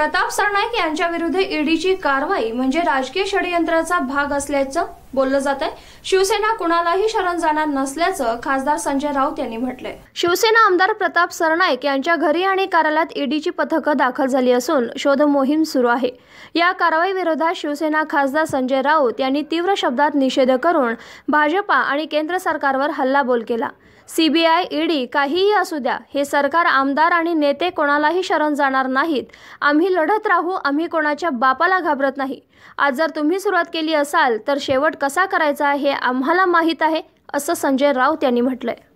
प्रताप सरनाईक यांच्या विरुद्ध ईडीची कारवाई म्हणजे राजकीय षडयंत्राचा भाग असल्याचं बोललं जात आहे शिवसेना कुणालाही शरण जाणार नसल्याचं खासदार संजय राऊत यांनी म्हटलंय शिवसेना आमदार प्रताप सरनाईक यांच्या घरी आणि कार्यालयात ईडीची पथकं दाखल झाली असून शोध मोहीम सुरू आहे या कारवाई विरोधात शिवसेना खासदार संजय राऊत यांनी तीव्र शब्दात निषेध करून भाजपा आणि केंद्र सरकारवर हल्लाबोल केला सीबीआय ईडी काहीही असू द्या हे सरकार आमदार आणि नेते कोणालाही शरण जाणार नाहीत आम्ही आम्ही लढत राहू आम्ही कोणाच्या बापाला घाबरत नाही आज जर तुम्ही सुरुवात केली असाल तर शेवट कसा करायचा हे आम्हाला माहीत आहे असं संजय राऊत यांनी म्हटलंय